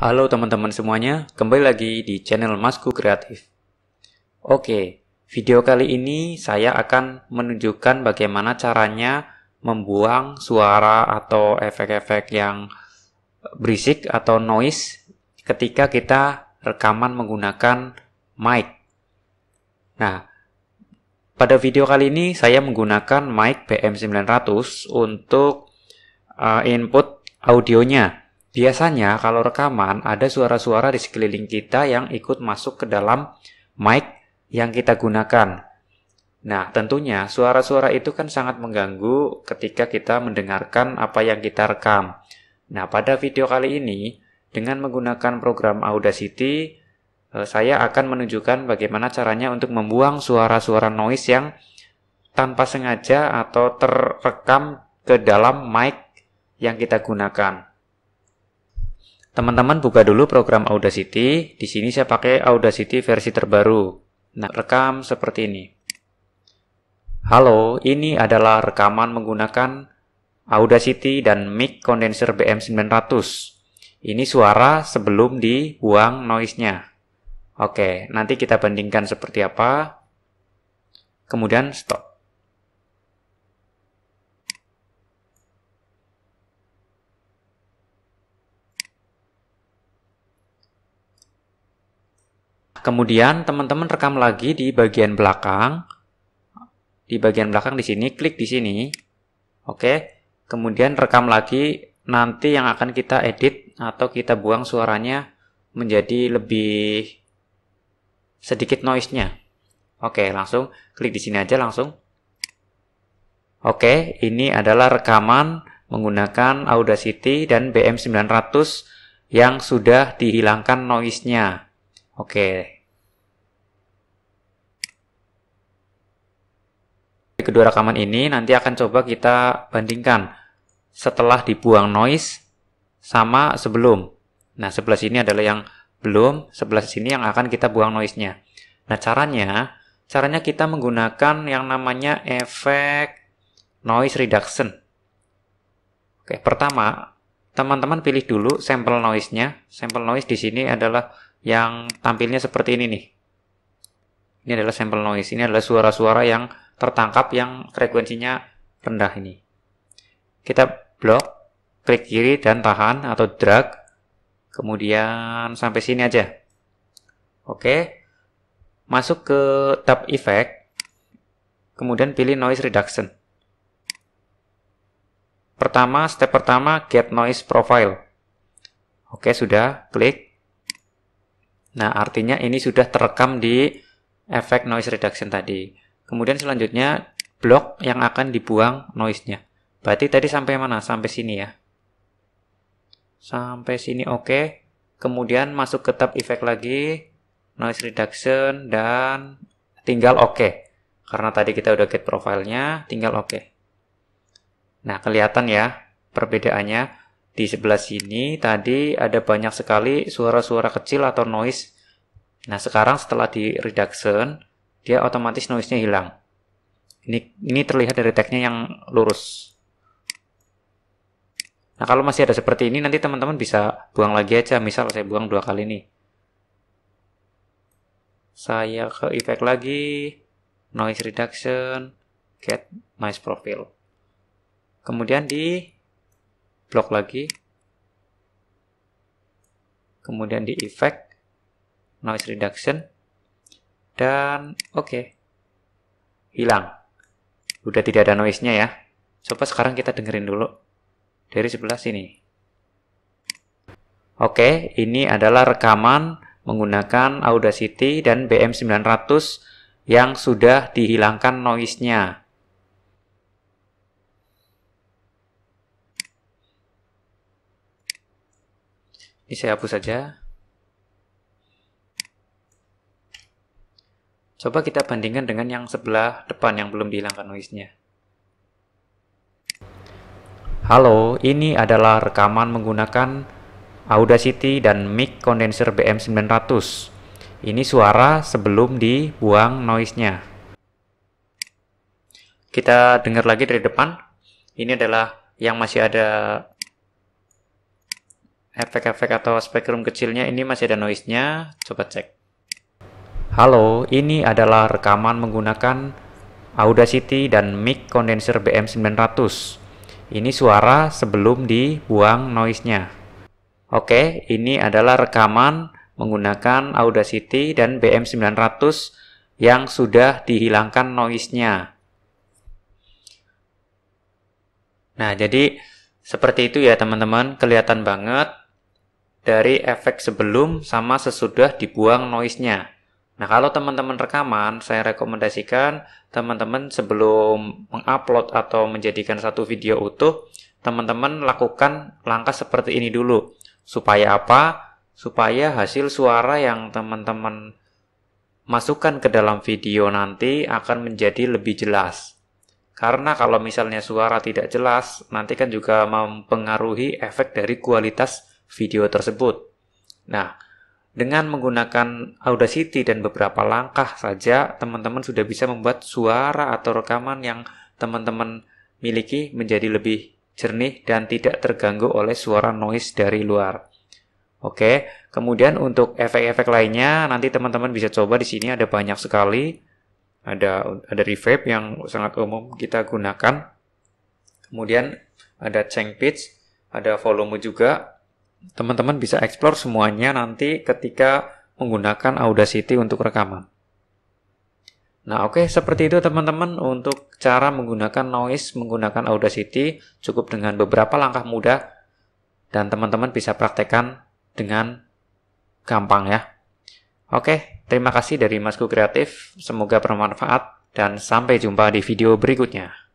Halo teman-teman semuanya, kembali lagi di channel Masku Kreatif. Oke, video kali ini saya akan menunjukkan bagaimana caranya membuang suara atau efek-efek yang berisik atau noise ketika kita rekaman menggunakan mic. Nah, pada video kali ini saya menggunakan mic BM900 untuk uh, input audionya. Biasanya kalau rekaman ada suara-suara di sekeliling kita yang ikut masuk ke dalam mic yang kita gunakan. Nah, tentunya suara-suara itu kan sangat mengganggu ketika kita mendengarkan apa yang kita rekam. Nah, pada video kali ini dengan menggunakan program Audacity, eh, saya akan menunjukkan bagaimana caranya untuk membuang suara-suara noise yang tanpa sengaja atau terekam ke dalam mic yang kita gunakan. Teman-teman buka dulu program Audacity. Di sini saya pakai Audacity versi terbaru. Nah, rekam seperti ini. Halo, ini adalah rekaman menggunakan Audacity dan mic condenser BM900. Ini suara sebelum dibuang noise-nya. Oke, nanti kita bandingkan seperti apa. Kemudian stop. Kemudian teman-teman rekam lagi di bagian belakang. Di bagian belakang di sini, klik di sini. Oke. Kemudian rekam lagi nanti yang akan kita edit atau kita buang suaranya menjadi lebih sedikit noise-nya. Oke, langsung klik di sini aja langsung. Oke, ini adalah rekaman menggunakan Audacity dan BM900 yang sudah dihilangkan noise-nya. Oke. Kedua rekaman ini nanti akan coba kita bandingkan setelah dibuang noise sama sebelum. Nah, sebelah sini adalah yang belum, sebelah sini yang akan kita buang noise-nya. Nah, caranya, caranya kita menggunakan yang namanya efek noise reduction. Oke, pertama, teman-teman pilih dulu sampel noise-nya. Sampel noise di sini adalah yang tampilnya seperti ini nih. Ini adalah sampel noise. Ini adalah suara-suara yang tertangkap yang frekuensinya rendah ini. Kita blok, klik kiri dan tahan atau drag. Kemudian sampai sini aja. Oke. Masuk ke tab effect. Kemudian pilih noise reduction. Pertama, step pertama get noise profile. Oke, sudah. Klik Nah, artinya ini sudah terekam di efek noise reduction tadi. Kemudian selanjutnya blok yang akan dibuang noise-nya. Berarti tadi sampai mana? Sampai sini ya. Sampai sini oke. Okay. Kemudian masuk ke tab efek lagi, noise reduction dan tinggal oke. Okay. Karena tadi kita udah get profile-nya, tinggal oke. Okay. Nah, kelihatan ya perbedaannya. Di sebelah sini tadi ada banyak sekali suara-suara kecil atau noise. Nah, sekarang setelah di reduction, dia otomatis noise-nya hilang. Ini, ini terlihat dari tag-nya yang lurus. Nah, kalau masih ada seperti ini, nanti teman-teman bisa buang lagi aja. Misal saya buang dua kali nih. Saya ke effect lagi, noise reduction, get noise profile. Kemudian di blok lagi kemudian di effect noise reduction dan oke okay. hilang udah tidak ada noise nya ya coba sekarang kita dengerin dulu dari sebelah sini oke okay, ini adalah rekaman menggunakan Audacity dan BM900 yang sudah dihilangkan noise nya Ini saya hapus saja. Coba kita bandingkan dengan yang sebelah depan yang belum dihilangkan noise-nya. Halo, ini adalah rekaman menggunakan Audacity dan mic condenser BM900. Ini suara sebelum dibuang noise-nya. Kita dengar lagi dari depan. Ini adalah yang masih ada efek-efek atau spektrum kecilnya ini masih ada noise-nya. Coba cek. Halo, ini adalah rekaman menggunakan Audacity dan mic condenser BM900. Ini suara sebelum dibuang noise-nya. Oke, ini adalah rekaman menggunakan Audacity dan BM900 yang sudah dihilangkan noise-nya. Nah, jadi seperti itu ya teman-teman, kelihatan banget dari efek sebelum sama sesudah dibuang noise-nya. Nah, kalau teman-teman rekaman, saya rekomendasikan teman-teman sebelum mengupload atau menjadikan satu video utuh, teman-teman lakukan langkah seperti ini dulu. Supaya apa? Supaya hasil suara yang teman-teman masukkan ke dalam video nanti akan menjadi lebih jelas. Karena kalau misalnya suara tidak jelas, nanti kan juga mempengaruhi efek dari kualitas video tersebut. Nah, dengan menggunakan Audacity dan beberapa langkah saja, teman-teman sudah bisa membuat suara atau rekaman yang teman-teman miliki menjadi lebih jernih dan tidak terganggu oleh suara noise dari luar. Oke, kemudian untuk efek-efek lainnya nanti teman-teman bisa coba di sini ada banyak sekali. Ada ada reverb yang sangat umum kita gunakan. Kemudian ada change pitch, ada volume juga, teman-teman bisa explore semuanya nanti ketika menggunakan Audacity untuk rekaman. Nah oke, okay, seperti itu teman-teman untuk cara menggunakan noise menggunakan Audacity cukup dengan beberapa langkah mudah dan teman-teman bisa praktekkan dengan gampang ya. Oke, okay, terima kasih dari Masku Kreatif, semoga bermanfaat dan sampai jumpa di video berikutnya.